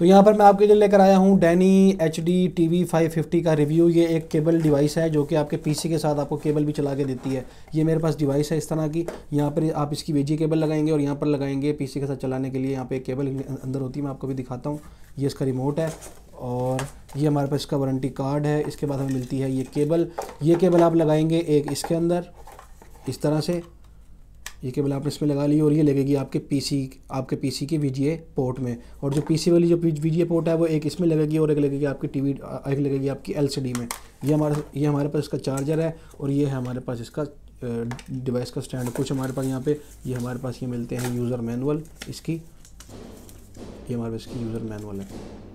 तो यहाँ पर मैं आपके लिए लेकर आया हूँ Dany H D T V five fifty review रिव्यू ये एक केबल डिवाइस है जो कि आपके पीसी के साथ आपको केबल भी चला के देती है ये मेरे पास डिवाइस है इस तरह की यहाँ पर आप इसकी वेजी केबल लगाएंगे और यहाँ पर लगाएंगे पीसी के साथ चलाने के लिए यहाँ पर एक केबल अंदर होती है मैं आपको भी दिखाता हूँ ये इसका रिमोट है और ये हमारे पास इसका वारंटी कार्ड है इसके बाद हमें मिलती है ये केबल ये केबल आप लगाएंगे एक इसके अंदर इस तरह से ये केबल आपने इसमें लगा ली और ये लगेगी आपके पीसी आपके पीसी के वीजीए पोर्ट में और जो पीसी वाली जो वीजीए पोर्ट है वो एक इसमें लगेगी और एक लगेगी आपकी टीवी एक लगेगी आपकी एलसीडी में ये हमारे ये हमारे पास इसका चार्जर है और ये है हमारे पास इसका डिवाइस का स्टैंड कुछ हमारे पास यहाँ पर ये हमारे पास ये मिलते हैं यूज़र मैनुअल इसकी ये हमारे पास इसकी यूज़र मैनुअल है